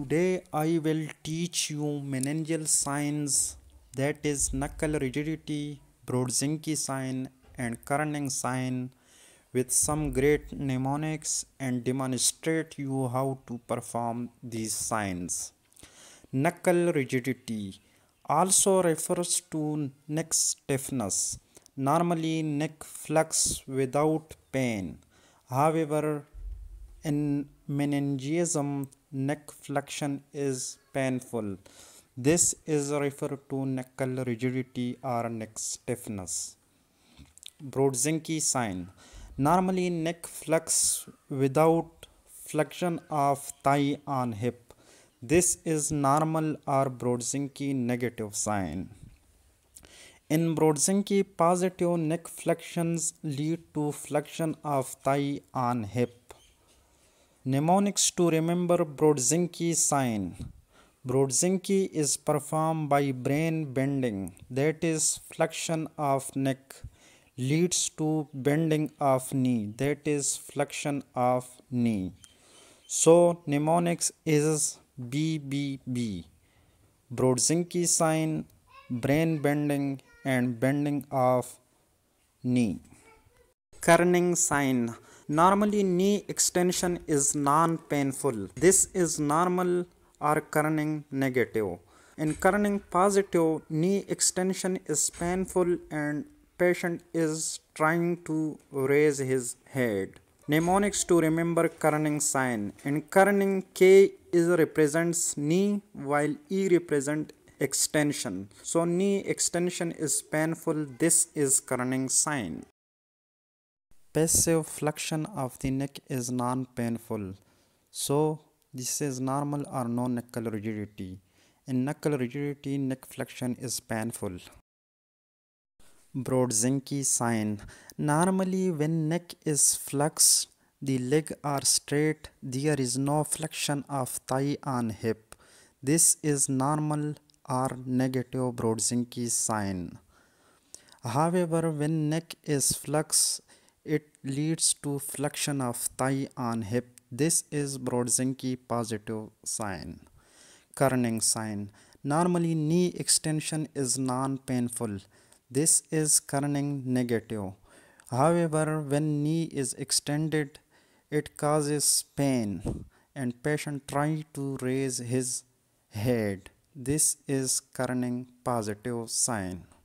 Today I will teach you meningeal signs that is knuckle rigidity, Brodzinski sign and Kerning sign with some great mnemonics and demonstrate you how to perform these signs. Knuckle rigidity also refers to neck stiffness, normally neck flex without pain. However, in meningism neck flexion is painful. This is referred to neck rigidity or neck stiffness. Brodzinski sign. Normally neck flex without flexion of thigh on hip. This is normal or Brodzinski negative sign. In Brodzinski positive neck flexions lead to flexion of thigh on hip. Mnemonics to remember Brodzinski sign. Brodzinski is performed by brain bending, that is flexion of neck leads to bending of knee, that is flexion of knee. So mnemonics is BBB. Brodzinski sign, brain bending and bending of knee. Kerning sign Normally knee extension is non-painful. This is normal or current negative. In current positive, knee extension is painful and patient is trying to raise his head. Mnemonics to remember kerning sign. In kerning, K is represents knee while E represent extension. So knee extension is painful. This is kerning sign passive flexion of the neck is non-painful so this is normal or no knuckle rigidity in knuckle rigidity neck flexion is painful Brodzinski sign normally when neck is flexed the leg are straight there is no flexion of thigh on hip this is normal or negative Brodzinski sign However, when neck is flexed it leads to flexion of thigh on hip. This is Brodzinski positive sign. Kerning sign. Normally knee extension is non-painful. This is Kerning negative. However, when knee is extended, it causes pain and patient try to raise his head. This is Kerning positive sign.